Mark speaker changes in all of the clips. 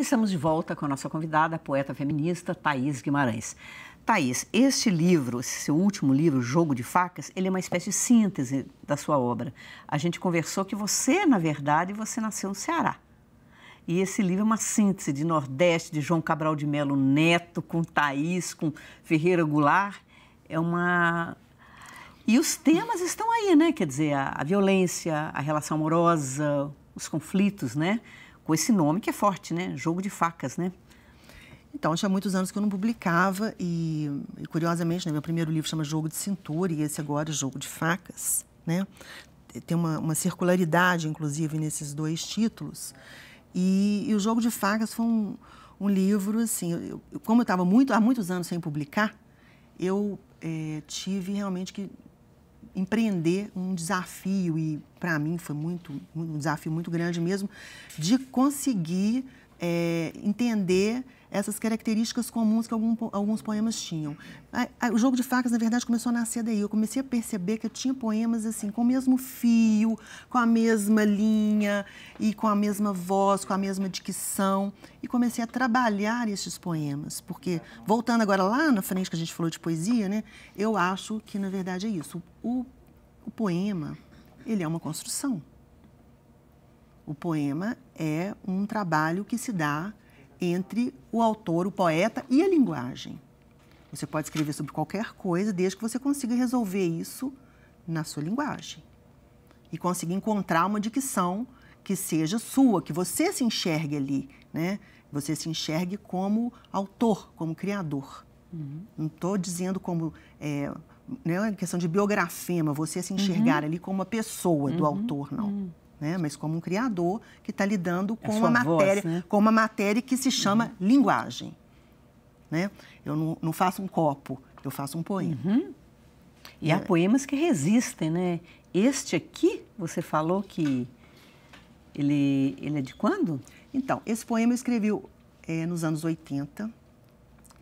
Speaker 1: Estamos de volta com a nossa convidada, a poeta feminista Thaís Guimarães. Thaís, este livro, esse seu último livro, Jogo de Facas, ele é uma espécie de síntese da sua obra. A gente conversou que você, na verdade, você nasceu no Ceará. E esse livro é uma síntese de Nordeste, de João Cabral de Melo Neto, com Thaís, com Ferreira Goulart. É uma. E os temas estão aí, né? Quer dizer, a, a violência, a relação amorosa, os
Speaker 2: conflitos, né? com esse nome que é forte, né? Jogo de facas, né? Então, já há muitos anos que eu não publicava e, e curiosamente, né, meu primeiro livro chama Jogo de Cintura e esse agora é Jogo de Facas, né? Tem uma, uma circularidade, inclusive, nesses dois títulos. E, e, o Jogo de Facas foi um, um livro, assim, eu, como eu estava muito, há muitos anos sem publicar, eu é, tive realmente que empreender um desafio, e para mim foi muito, um desafio muito grande mesmo, de conseguir é, entender essas características comuns que algum, alguns poemas tinham. A, a, o jogo de facas, na verdade, começou a nascer daí. Eu comecei a perceber que eu tinha poemas assim, com o mesmo fio, com a mesma linha e com a mesma voz, com a mesma dicção. E comecei a trabalhar esses poemas, porque, voltando agora lá na frente que a gente falou de poesia, né, eu acho que, na verdade, é isso. O, o poema, ele é uma construção. O poema é um trabalho que se dá entre o autor, o poeta e a linguagem. Você pode escrever sobre qualquer coisa desde que você consiga resolver isso na sua linguagem e conseguir encontrar uma dicção que seja sua, que você se enxergue ali, né? Você se enxergue como autor, como criador. Uhum. Não estou dizendo como é, não é uma questão de biografema, você se enxergar uhum. ali como uma pessoa do uhum. autor, não. Uhum né? mas como um criador que está lidando é com uma matéria, voz, né? com uma matéria que se chama uhum. linguagem. Né? Eu não, não, faço um copo, eu faço um poema. Uhum. E é. há poemas
Speaker 1: que resistem, né? Este aqui, você falou que
Speaker 2: ele, ele é de quando? Então, esse poema eu escrevi é, nos anos 80.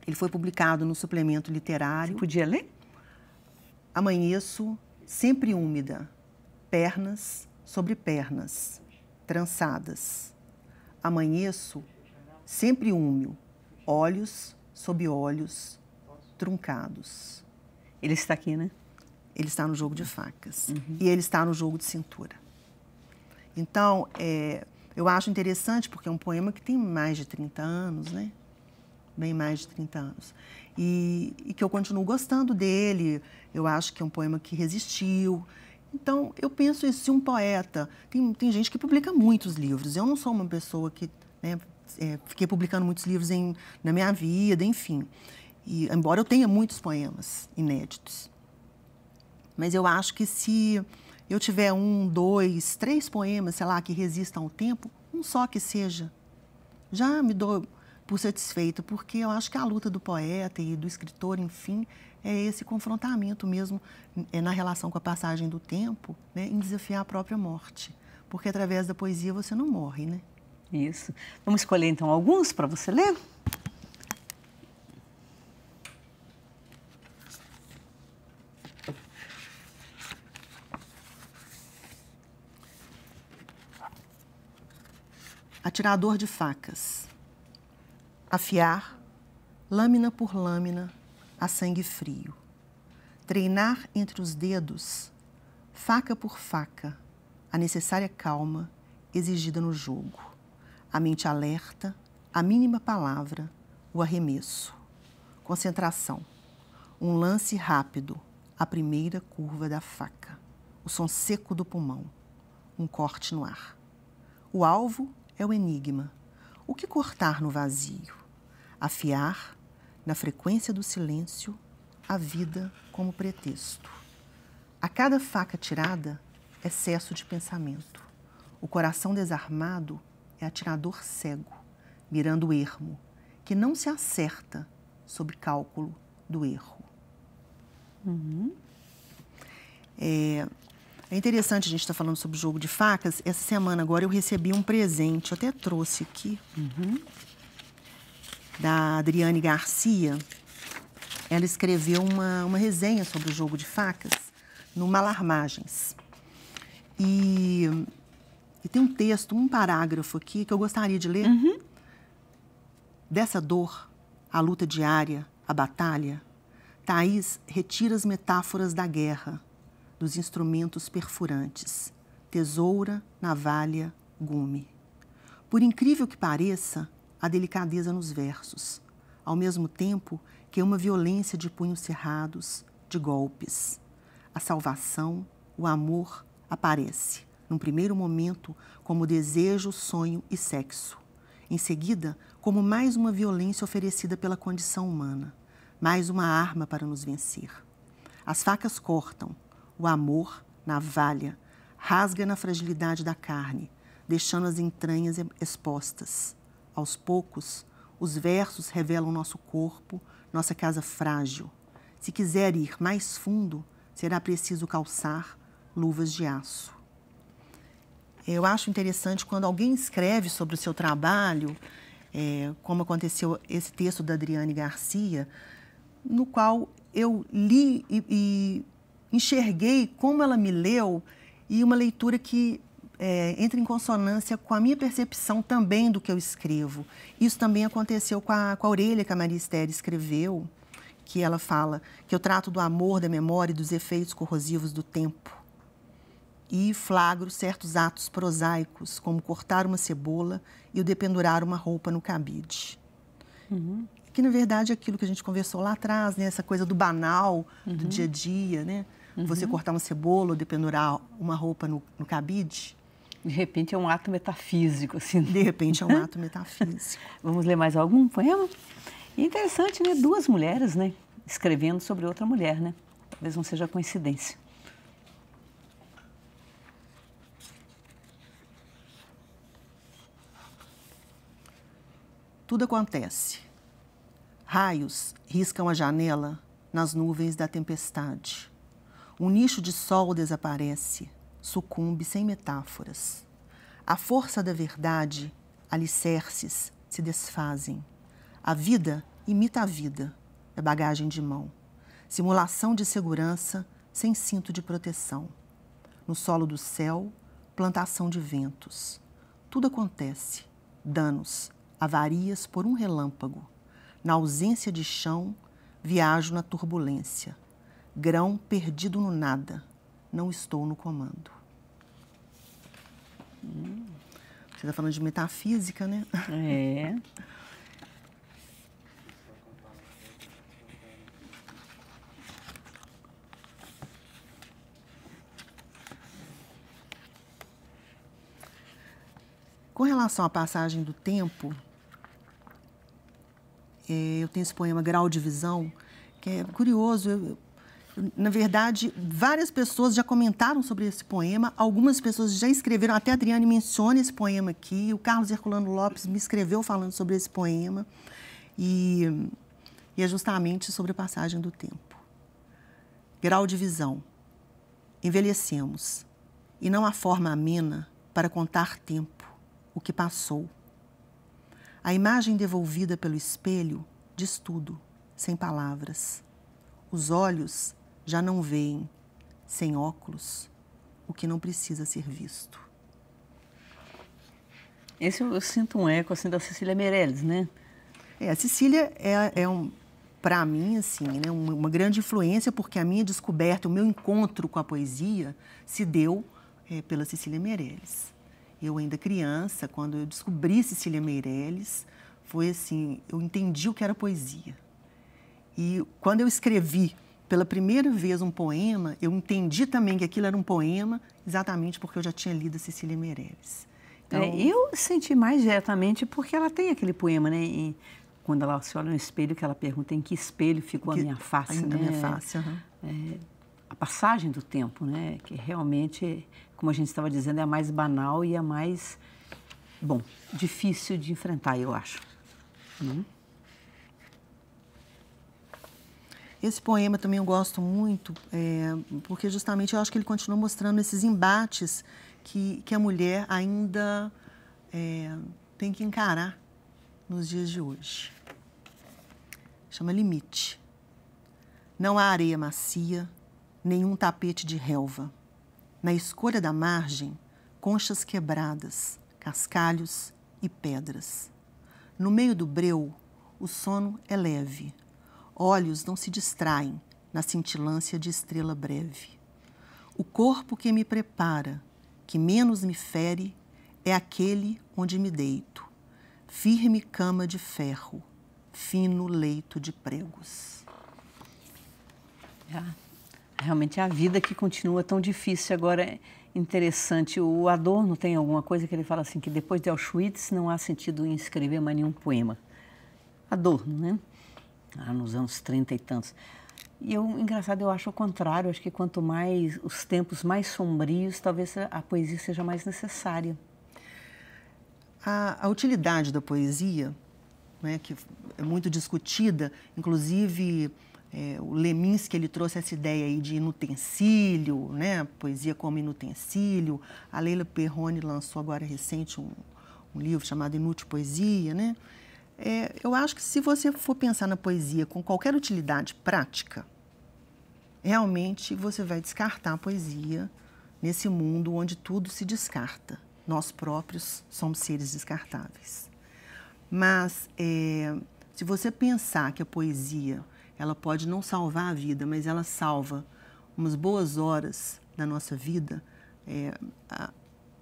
Speaker 2: Ele foi publicado no suplemento literário. Você podia ler? Amanheço, sempre úmida, pernas, sobre pernas, trançadas. Amanheço, sempre úmido, olhos sob olhos, truncados. Ele está aqui, né? Ele está no jogo de facas. Uhum. E ele está no jogo de cintura. Então, é, eu acho interessante, porque é um poema que tem mais de 30 anos, né? Bem mais de 30 anos. E, e que eu continuo gostando dele. Eu acho que é um poema que resistiu, então, eu penso isso, se um poeta. Tem, tem gente que publica muitos livros. Eu não sou uma pessoa que. Né, é, fiquei publicando muitos livros em, na minha vida, enfim. E, embora eu tenha muitos poemas inéditos. Mas eu acho que se eu tiver um, dois, três poemas, sei lá, que resistam ao tempo, um só que seja, já me dou por satisfeita, porque eu acho que a luta do poeta e do escritor, enfim, é esse confrontamento mesmo é, na relação com a passagem do tempo, né, em desafiar a própria morte. Porque através da poesia você não morre, né? Isso. Vamos escolher então alguns para você ler? Atirador de facas afiar, lâmina por lâmina, a sangue frio, treinar entre os dedos, faca por faca, a necessária calma exigida no jogo, a mente alerta, a mínima palavra, o arremesso, concentração, um lance rápido, a primeira curva da faca, o som seco do pulmão, um corte no ar. O alvo é o enigma, o que cortar no vazio? afiar na frequência do silêncio a vida como pretexto. A cada faca tirada, excesso de pensamento. O coração desarmado é atirador cego, mirando o ermo, que não se acerta sob cálculo do erro. Uhum. É, é, interessante a gente estar tá falando sobre o jogo de facas. Essa semana agora eu recebi um presente, eu até trouxe aqui. Uhum da Adriane Garcia, ela escreveu uma, uma resenha sobre o jogo de facas no Malarmagens. E, e tem um texto, um parágrafo aqui que eu gostaria de ler. Uhum. Dessa dor, a luta diária, a batalha, Thaís retira as metáforas da guerra, dos instrumentos perfurantes, tesoura, navalha, gume. Por incrível que pareça, a delicadeza nos versos, ao mesmo tempo que é uma violência de punhos cerrados, de golpes. A salvação, o amor, aparece, num primeiro momento, como desejo, sonho e sexo. Em seguida, como mais uma violência oferecida pela condição humana, mais uma arma para nos vencer. As facas cortam, o amor, navalha, rasga na fragilidade da carne, deixando as entranhas expostas aos poucos, os versos revelam nosso corpo, nossa casa frágil. Se quiser ir mais fundo, será preciso calçar luvas de aço. Eu acho interessante quando alguém escreve sobre o seu trabalho, é, como aconteceu esse texto da Adriane Garcia, no qual eu li e, e enxerguei como ela me leu e uma leitura que é, entra em consonância com a minha percepção também do que eu escrevo. Isso também aconteceu com a, com a orelha que a Maria Esther escreveu, que ela fala que eu trato do amor, da memória e dos efeitos corrosivos do tempo. E flagro certos atos prosaicos, como cortar uma cebola e o dependurar uma roupa no cabide. Uhum. Que, na verdade, é aquilo que a gente conversou lá atrás, né? essa coisa do banal, uhum. do dia a dia, né? Uhum. Você cortar uma cebola ou dependurar uma roupa no, no cabide de repente é um ato metafísico, assim. Né? De repente é um ato metafísico. Vamos ler mais algum poema? E é
Speaker 1: interessante, né? Duas mulheres, né? Escrevendo sobre outra mulher, né? Talvez não seja coincidência.
Speaker 2: Tudo acontece. Raios riscam a janela nas nuvens da tempestade. Um nicho de sol desaparece sucumbe sem metáforas. A força da verdade, alicerces, se desfazem. A vida imita a vida, é bagagem de mão. Simulação de segurança sem cinto de proteção. No solo do céu, plantação de ventos. Tudo acontece: danos, avarias por um relâmpago. Na ausência de chão, viajo na turbulência. Grão perdido no nada, não estou no comando. Você está falando de metafísica, né? É. Com relação à passagem do tempo, é, eu tenho esse poema Grau de Visão, que é curioso. Eu, na verdade, várias pessoas já comentaram sobre esse poema, algumas pessoas já escreveram, até a Adriane menciona esse poema aqui, o Carlos Herculano Lopes me escreveu falando sobre esse poema, e, e é justamente sobre a passagem do tempo. Grau de visão. Envelhecemos, e não há forma amena para contar tempo, o que passou. A imagem devolvida pelo espelho diz tudo, sem palavras. Os olhos já não veem, sem óculos, o que não precisa ser visto. Esse eu, sinto um eco assim da Cecília Meirelles, né? É, a Cecília é, é um, para mim, assim, né, uma, grande influência, porque a minha descoberta, o meu encontro com a poesia se deu é, pela Cecília Meirelles. Eu ainda criança, quando eu descobri Cecília Meirelles, foi assim, eu entendi o que era poesia. E quando eu escrevi pela primeira vez um poema, eu entendi também que aquilo era um poema, exatamente porque eu já tinha lido Cecília Meirelles. Então... É, eu
Speaker 1: senti mais diretamente porque ela tem aquele poema, né? quando ela se olha no espelho, que ela pergunta em que espelho ficou que, a minha face, né? A minha face, uhum. é, a passagem do tempo, né? Que realmente, como a gente estava dizendo, é a mais banal e a mais,
Speaker 2: bom, difícil de enfrentar, eu acho. Não? Esse poema também eu gosto muito, é, porque justamente eu acho que ele continua mostrando esses embates que, que a mulher ainda é, tem que encarar nos dias de hoje. Chama Limite. Não há areia macia, nenhum tapete de relva. Na escolha da margem, conchas quebradas, cascalhos e pedras. No meio do breu, o sono é leve Olhos não se distraem na cintilância de estrela breve. O corpo que me prepara, que menos me fere, é aquele onde me deito. Firme cama de ferro, fino leito de pregos. É, realmente a vida que
Speaker 1: continua tão difícil agora é interessante. O Adorno tem alguma coisa que ele fala assim que depois de Auschwitz não há sentido em escrever mais nenhum poema. Adorno, né? lá ah, nos anos 30 e tantos. E eu, engraçado, eu acho o contrário. Acho que quanto mais os tempos mais sombrios, talvez a poesia seja mais necessária.
Speaker 2: A, a utilidade da poesia, né, que é muito discutida, inclusive é, o Leminski ele trouxe essa ideia aí de inutensílio, né, poesia como inutensílio. A Leila Perrone lançou agora recente um, um livro chamado Inútil Poesia, né? É, eu acho que se você for pensar na poesia com qualquer utilidade prática, realmente você vai descartar a poesia nesse mundo onde tudo se descarta. Nós próprios somos seres descartáveis. Mas é, se você pensar que a poesia ela pode não salvar a vida, mas ela salva umas boas horas da nossa vida, é,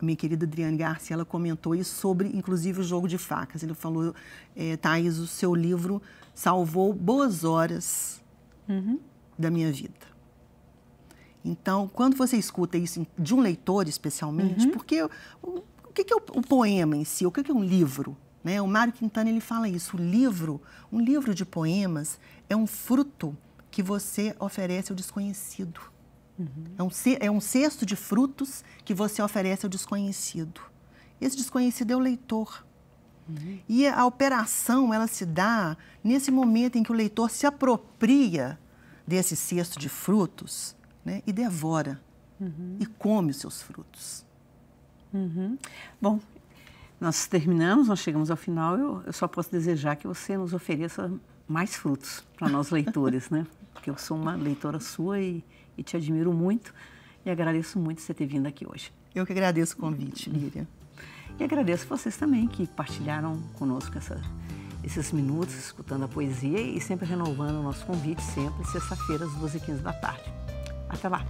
Speaker 2: minha querida Adriane Garcia, ela comentou isso sobre, inclusive, o jogo de facas. Ele falou, é, Thais, o seu livro salvou boas horas uhum. da minha vida. Então, quando você escuta isso de um leitor, especialmente, uhum. porque o, o que é o, o, poema em si, o que é um livro? Né? O Mário Quintana ele fala isso, o livro, um livro de poemas é um fruto que você oferece ao desconhecido. Uhum. É, um, cesto de frutos que você oferece ao desconhecido. Esse desconhecido é o leitor. Uhum. E a operação, ela se dá nesse momento em que o leitor se apropria desse cesto de frutos né, e devora uhum. e come os seus frutos. Uhum. Bom,
Speaker 1: nós terminamos, nós chegamos ao final. Eu, eu só posso desejar que você nos ofereça mais frutos para nós leitores, né? Porque eu sou uma leitora sua e e te admiro muito e agradeço muito você ter vindo aqui hoje. Eu que agradeço o convite, Miriam. E agradeço vocês também que partilharam conosco essa, esses minutos escutando a poesia e sempre renovando o nosso convite, sempre sexta-feira às 12h15 da tarde. Até lá!